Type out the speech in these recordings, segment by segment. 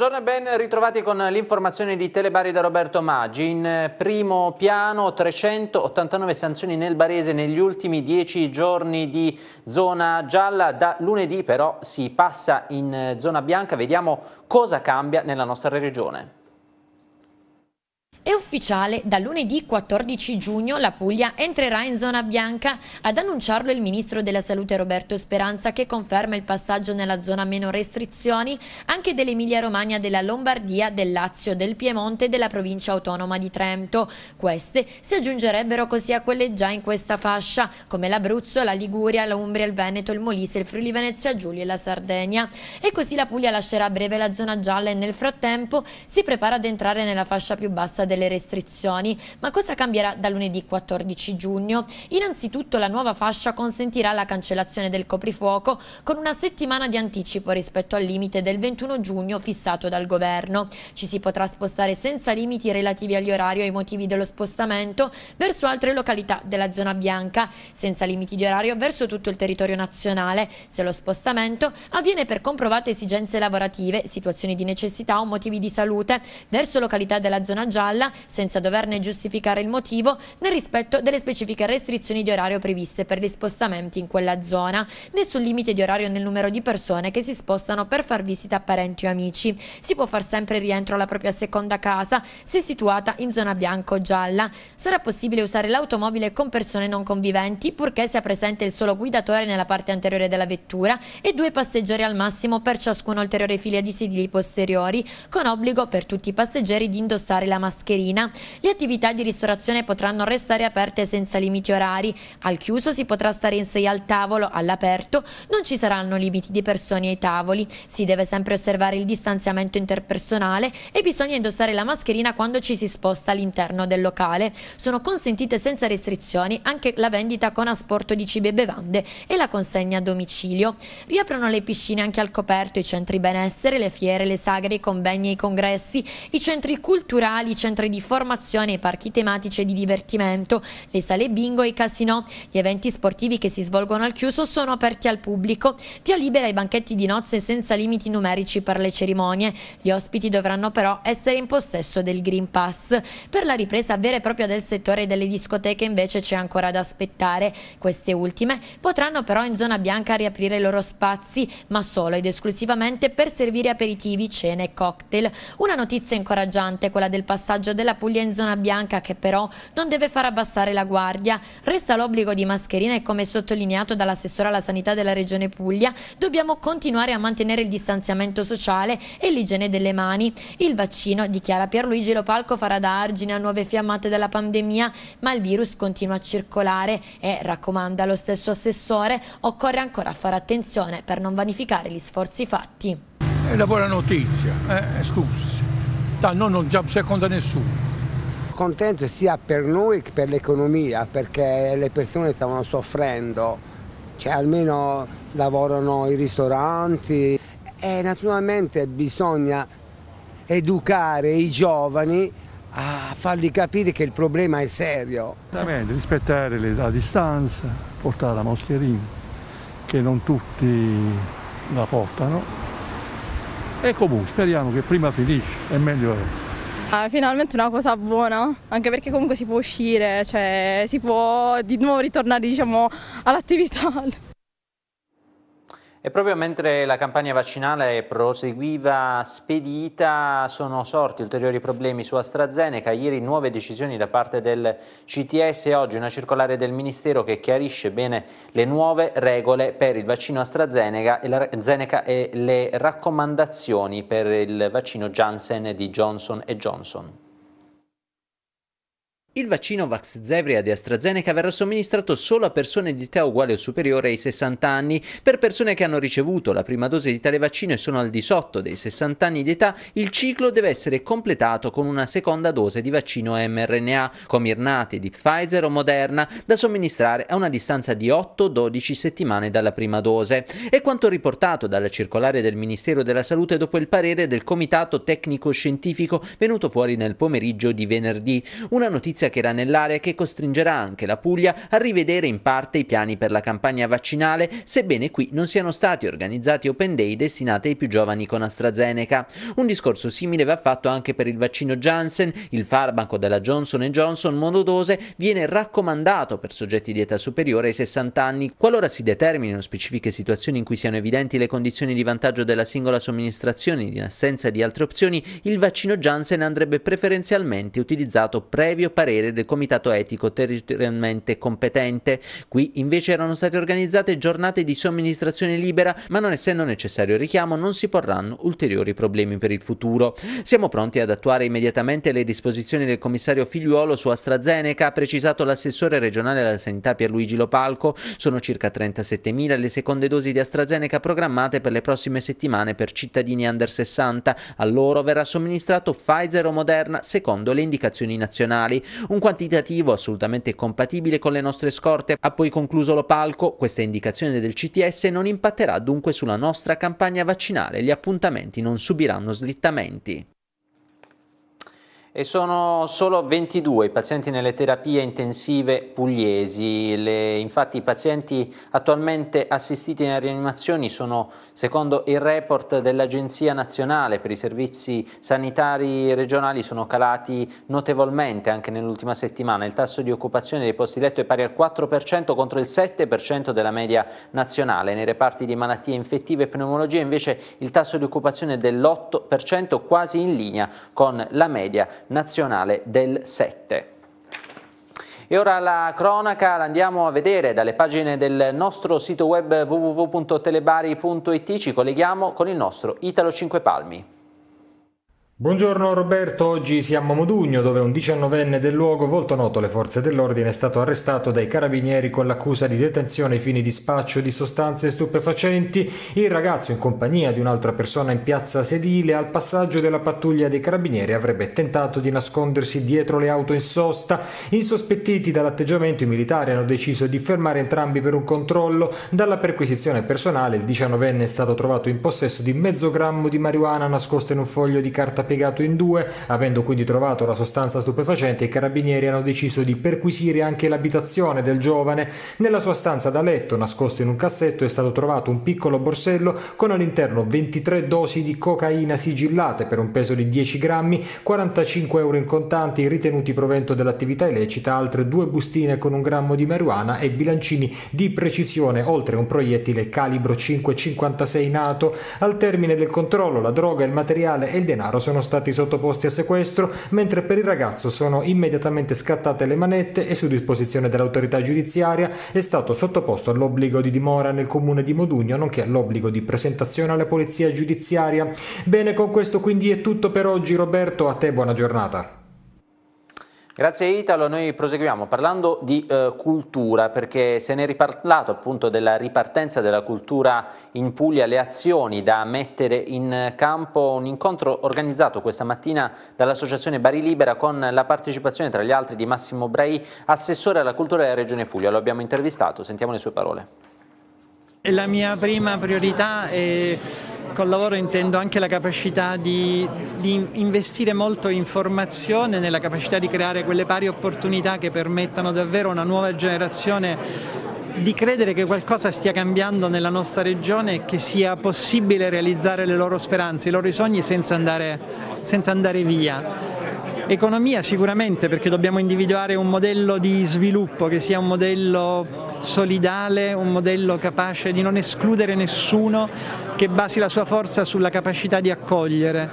Buongiorno e ben ritrovati con l'informazione di Telebari da Roberto Maggi. In eh, primo piano 389 sanzioni nel Barese negli ultimi 10 giorni di zona gialla. Da lunedì però si passa in eh, zona bianca. Vediamo cosa cambia nella nostra regione. È ufficiale, da lunedì 14 giugno la Puglia entrerà in zona bianca. Ad annunciarlo il Ministro della Salute Roberto Speranza che conferma il passaggio nella zona meno restrizioni anche dell'Emilia Romagna, della Lombardia, del Lazio, del Piemonte e della provincia autonoma di Trento. Queste si aggiungerebbero così a quelle già in questa fascia, come l'Abruzzo, la Liguria, l'Umbria, il Veneto, il Molise, il Friuli Venezia Giulia e la Sardegna. E così la Puglia lascerà a breve la zona gialla e nel frattempo si prepara ad entrare nella fascia più bassa delle restrizioni. Ma cosa cambierà da lunedì 14 giugno? Innanzitutto la nuova fascia consentirà la cancellazione del coprifuoco con una settimana di anticipo rispetto al limite del 21 giugno fissato dal governo. Ci si potrà spostare senza limiti relativi agli orari o ai motivi dello spostamento verso altre località della zona bianca, senza limiti di orario verso tutto il territorio nazionale, se lo spostamento avviene per comprovate esigenze lavorative, situazioni di necessità o motivi di salute, verso località della zona gialla molla, senza doverne giustificare il motivo, nel rispetto delle specifiche restrizioni di orario previste per gli spostamenti in quella zona, nessun limite di orario nel numero di persone che si spostano per far visita a parenti o amici. Si può far sempre rientro alla propria seconda casa se situata in zona bianco o gialla. Sarà possibile usare l'automobile con persone non conviventi purché sia presente il solo guidatore nella parte anteriore della vettura e due passeggeri al massimo per ciascuna ulteriore fila di sedili posteriori, con obbligo per tutti i passeggeri di indossare la mascherina mascherina. Le attività di ristorazione potranno restare aperte senza limiti orari. Al chiuso si potrà stare in sei al tavolo, all'aperto non ci saranno limiti di persone ai tavoli. Si deve sempre osservare il distanziamento interpersonale e bisogna indossare la mascherina quando ci si sposta all'interno del locale. Sono consentite senza restrizioni anche la vendita con asporto di cibi e bevande e la consegna a domicilio. Riaprono le piscine anche al coperto, i centri benessere, le fiere, le sagre, i convegni e i congressi, i centri culturali, i centri centri di formazione, parchi tematici e di divertimento, le sale bingo e i casinò. Gli eventi sportivi che si svolgono al chiuso sono aperti al pubblico. Via libera ai banchetti di nozze senza limiti numerici per le cerimonie. Gli ospiti dovranno però essere in possesso del Green Pass. Per la ripresa vera e propria del settore delle discoteche invece c'è ancora da aspettare. Queste ultime potranno però in zona bianca riaprire i loro spazi, ma solo ed esclusivamente per servire aperitivi, cene e cocktail. Una notizia incoraggiante, quella del passaggio vantaggio della Puglia in zona bianca che però non deve far abbassare la guardia. Resta l'obbligo di mascherina e come sottolineato dall'assessore alla sanità della regione Puglia, dobbiamo continuare a mantenere il distanziamento sociale e l'igiene delle mani. Il vaccino, dichiara Pierluigi Lopalco, farà da argine a nuove fiammate della pandemia, ma il virus continua a circolare e, raccomanda lo stesso assessore, occorre ancora fare attenzione per non vanificare gli sforzi fatti. È la buona notizia, eh, scusi città, noi non diamo seconda a nessuno. Contento sia per noi che per l'economia, perché le persone stavano soffrendo, cioè almeno lavorano i ristoranti e naturalmente bisogna educare i giovani a fargli capire che il problema è serio. Veramente, rispettare la distanza, portare la mascherina, che non tutti la portano, e comunque speriamo che prima finisce e meglio è. Ah, finalmente una cosa buona, anche perché comunque si può uscire, cioè si può di nuovo ritornare diciamo, all'attività. E proprio mentre la campagna vaccinale proseguiva spedita, sono sorti ulteriori problemi su AstraZeneca. Ieri nuove decisioni da parte del CTS e oggi una circolare del Ministero che chiarisce bene le nuove regole per il vaccino AstraZeneca e, le raccomandazioni per il vaccino Janssen di Johnson Johnson. Il vaccino Vaxzevria di AstraZeneca verrà somministrato solo a persone di età uguale o superiore ai 60 anni. Per persone che hanno ricevuto la prima dose di tale vaccino e sono al di sotto dei 60 anni di età, il ciclo deve essere completato con una seconda dose di vaccino mRNA, comirnati di Pfizer o Moderna, da somministrare a una distanza di 8-12 settimane dalla prima dose. È quanto riportato dalla circolare del Ministero della Salute dopo il parere del Comitato Tecnico Scientifico venuto fuori nel pomeriggio di venerdì. Una notizia notizia che era nell'area e che costringerà anche la Puglia a rivedere in parte i piani per la campagna vaccinale, sebbene qui non siano stati organizzati open day destinati ai più giovani con AstraZeneca. Un discorso simile va fatto anche per il vaccino Janssen, il farmaco della Johnson Johnson monodose viene raccomandato per soggetti di età superiore ai 60 anni, qualora si determinino specifiche situazioni in cui siano evidenti le condizioni di vantaggio della singola somministrazione in assenza di altre opzioni, il vaccino Janssen andrebbe preferenzialmente utilizzato previo parere parere del comitato etico territorialmente competente. Qui invece erano state organizzate giornate di somministrazione libera, ma non essendo necessario il richiamo non si porranno ulteriori problemi per il futuro. Siamo pronti ad attuare immediatamente le disposizioni del commissario Figliuolo su AstraZeneca, ha precisato l'assessore regionale alla sanità Pierluigi Lopalco. Sono circa 37.000 le seconde dosi di AstraZeneca programmate per le prossime settimane per cittadini under 60. A loro verrà somministrato Pfizer o Moderna secondo le indicazioni nazionali. Un quantitativo assolutamente compatibile con le nostre scorte, ha poi concluso lo palco, questa indicazione del CTS non impatterà dunque sulla nostra campagna vaccinale, gli appuntamenti non subiranno slittamenti e sono solo 22 i pazienti nelle terapie intensive pugliesi. Le, infatti i pazienti attualmente assistiti nelle rianimazioni sono, secondo il report dell'Agenzia Nazionale per i Servizi Sanitari Regionali, sono calati notevolmente anche nell'ultima settimana. Il tasso di occupazione dei posti letto è pari al 4% contro il 7% della media nazionale. Nei reparti di malattie infettive e pneumologia invece il tasso di occupazione è dell'8%, quasi in linea con la media nazionale del 7. E ora la cronaca la andiamo a vedere dalle pagine del nostro sito web www.telebari.it, ci colleghiamo con il nostro Italo 5 Palmi. Buongiorno Roberto, oggi siamo a Modugno dove un diciannovenne del luogo volto noto alle forze dell'ordine è stato arrestato dai carabinieri con l'accusa di detenzione ai fini di spaccio di sostanze stupefacenti. Il ragazzo in compagnia di un'altra persona in piazza sedile al passaggio della pattuglia dei carabinieri avrebbe tentato di nascondersi dietro le auto in sosta. Insospettiti dall'atteggiamento i militari hanno deciso di fermare entrambi per un controllo. Dalla perquisizione personale il diciannovenne è stato trovato in possesso di mezzo grammo di marijuana nascosta in un foglio di carta piegato in due, avendo quindi trovato la sostanza stupefacente i carabinieri hanno deciso di perquisire anche l'abitazione del giovane. Nella sua stanza da letto, nascosto in un cassetto, è stato trovato un piccolo borsello con all'interno 23 dosi di cocaina sigillate per un peso di 10 grammi, 45 euro in contanti ritenuti provento dell'attività illecita, altre due bustine con un grammo di marijuana e bilancini di precisione, oltre un proiettile calibro 5,56 nato. Al termine del controllo la droga, il materiale e il denaro sono sono stati sottoposti a sequestro, mentre per il ragazzo sono immediatamente scattate le manette e su disposizione dell'autorità giudiziaria è stato sottoposto all'obbligo di dimora nel comune di Modugno, nonché all'obbligo di presentazione alla polizia giudiziaria. Bene, con questo quindi è tutto per oggi Roberto, a te buona giornata. Grazie Italo, noi proseguiamo parlando di eh, cultura perché se ne è riparlato appunto della ripartenza della cultura in Puglia, le azioni da mettere in campo, un incontro organizzato questa mattina dall'associazione Bari Libera con la partecipazione tra gli altri di Massimo Brai, assessore alla cultura della Regione Puglia, lo abbiamo intervistato, sentiamo le sue parole. La mia prima priorità è Col lavoro intendo anche la capacità di, di investire molto in formazione, nella capacità di creare quelle pari opportunità che permettano davvero a una nuova generazione di credere che qualcosa stia cambiando nella nostra regione e che sia possibile realizzare le loro speranze, i loro sogni senza andare, senza andare via. Economia sicuramente perché dobbiamo individuare un modello di sviluppo che sia un modello solidale, un modello capace di non escludere nessuno, che basi la sua forza sulla capacità di accogliere.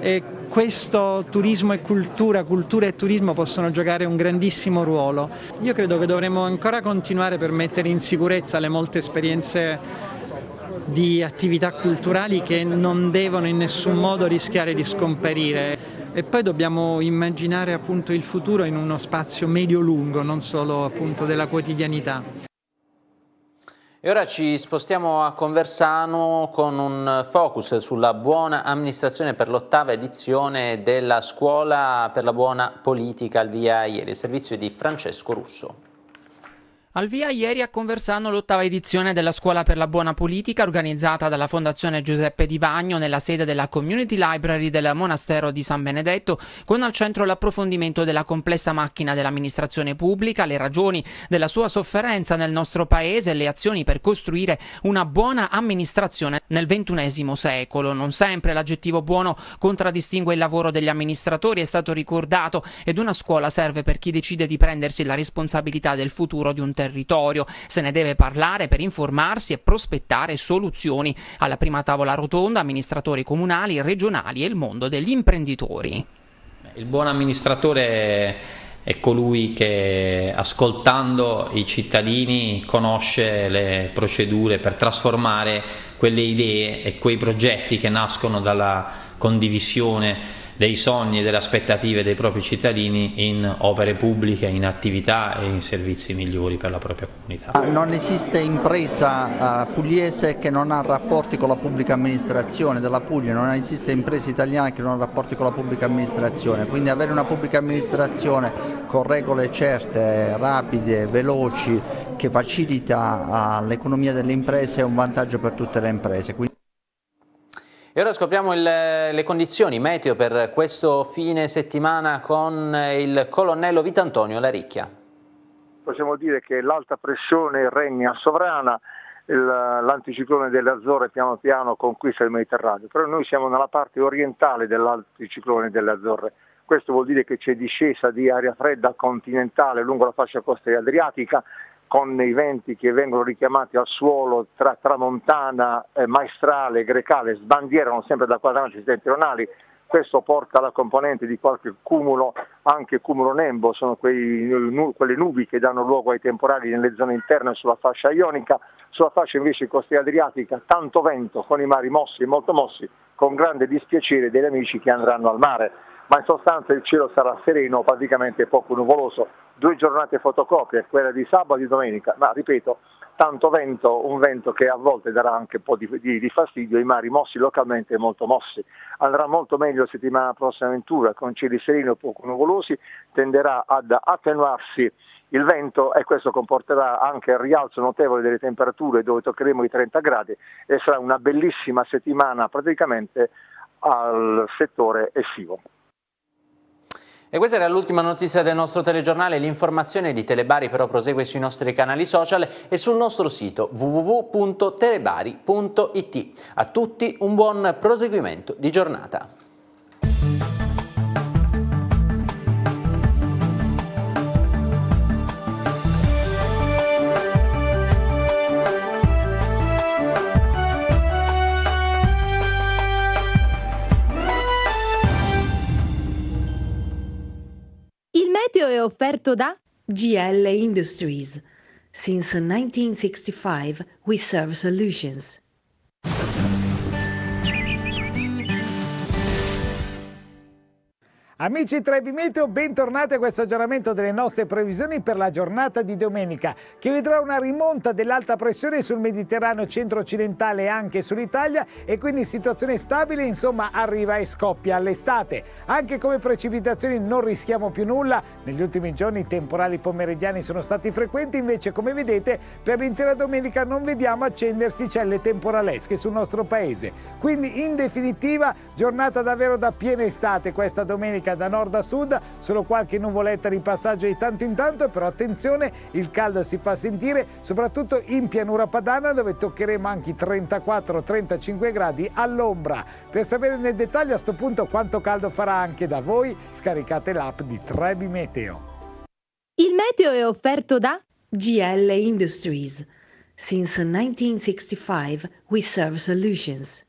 E questo turismo e cultura, cultura e turismo possono giocare un grandissimo ruolo. Io credo che dovremmo ancora continuare per mettere in sicurezza le molte esperienze di attività culturali che non devono in nessun modo rischiare di scomparire e poi dobbiamo immaginare appunto il futuro in uno spazio medio-lungo, non solo appunto della quotidianità. E ora ci spostiamo a Conversano con un focus sulla buona amministrazione per l'ottava edizione della Scuola per la buona politica al via ieri, servizio di Francesco Russo. Al via ieri a Conversano l'ottava edizione della Scuola per la Buona Politica organizzata dalla Fondazione Giuseppe Di Vagno nella sede della Community Library del Monastero di San Benedetto con al centro l'approfondimento della complessa macchina dell'amministrazione pubblica, le ragioni della sua sofferenza nel nostro paese e le azioni per costruire una buona amministrazione nel ventunesimo secolo. Non sempre l'aggettivo buono contraddistingue il lavoro degli amministratori, è stato ricordato, ed una scuola serve per chi decide di prendersi la responsabilità del futuro di un territorio territorio. Se ne deve parlare per informarsi e prospettare soluzioni. Alla prima tavola rotonda amministratori comunali, regionali e il mondo degli imprenditori. Il buon amministratore è colui che ascoltando i cittadini conosce le procedure per trasformare quelle idee e quei progetti che nascono dalla condivisione dei sogni e delle aspettative dei propri cittadini in opere pubbliche, in attività e in servizi migliori per la propria comunità. Ah, non esiste impresa ah, pugliese che non ha rapporti con la pubblica amministrazione della Puglia, non esiste impresa italiana che non ha rapporti con la pubblica amministrazione, quindi avere una pubblica amministrazione con regole certe, rapide, veloci, che facilita ah, l'economia delle imprese è un vantaggio per tutte le imprese. Quindi... E ora scopriamo il, le condizioni meteo per questo fine settimana con il colonnello Vitantonio Laricchia. Possiamo dire che l'alta pressione regna sovrana, l'anticiclone delle Azzorre piano piano conquista il Mediterraneo, però noi siamo nella parte orientale dell'anticiclone delle Azzorre. Questo vuol dire che c'è discesa di aria fredda continentale lungo la fascia costiera adriatica, con i venti che vengono richiamati al suolo tra tramontana, eh, maestrale grecale, sbandierano sempre da quadranti settentrionali, questo porta alla componente di qualche cumulo, anche cumulo nembo, sono quei, nu, quelle nubi che danno luogo ai temporali nelle zone interne sulla fascia ionica, sulla fascia invece costiera adriatica tanto vento con i mari mossi e molto mossi, con grande dispiacere degli amici che andranno al mare ma in sostanza il cielo sarà sereno, praticamente poco nuvoloso, due giornate fotocopie, quella di sabato e di domenica, ma ripeto, tanto vento, un vento che a volte darà anche un po' di, di, di fastidio, i mari mossi localmente molto mossi. Andrà molto meglio la settimana prossima ventura con cieli sereni o poco nuvolosi, tenderà ad attenuarsi il vento e questo comporterà anche il rialzo notevole delle temperature dove toccheremo i 30 gradi e sarà una bellissima settimana praticamente al settore estivo. E questa era l'ultima notizia del nostro telegiornale. L'informazione di Telebari però prosegue sui nostri canali social e sul nostro sito www.telebari.it. A tutti un buon proseguimento di giornata. offerto da GL Industries. Since 1965 we serve solutions. Amici Trebi Meteo, bentornati a questo aggiornamento delle nostre previsioni per la giornata di domenica, che vedrà una rimonta dell'alta pressione sul Mediterraneo centro-occidentale e anche sull'Italia e quindi situazione stabile, insomma, arriva e scoppia all'estate. Anche come precipitazioni non rischiamo più nulla, negli ultimi giorni i temporali pomeridiani sono stati frequenti, invece come vedete per l'intera domenica non vediamo accendersi celle temporalesche sul nostro paese. Quindi in definitiva giornata davvero da piena estate questa domenica domenica da nord a sud, solo qualche nuvoletta di passaggio di tanto in tanto, però attenzione, il caldo si fa sentire soprattutto in pianura padana dove toccheremo anche i 34-35 gradi all'ombra. Per sapere nel dettaglio a questo punto quanto caldo farà anche da voi, scaricate l'app di Trebi Meteo. Il meteo è offerto da GL Industries. Since 1965, we serve solutions.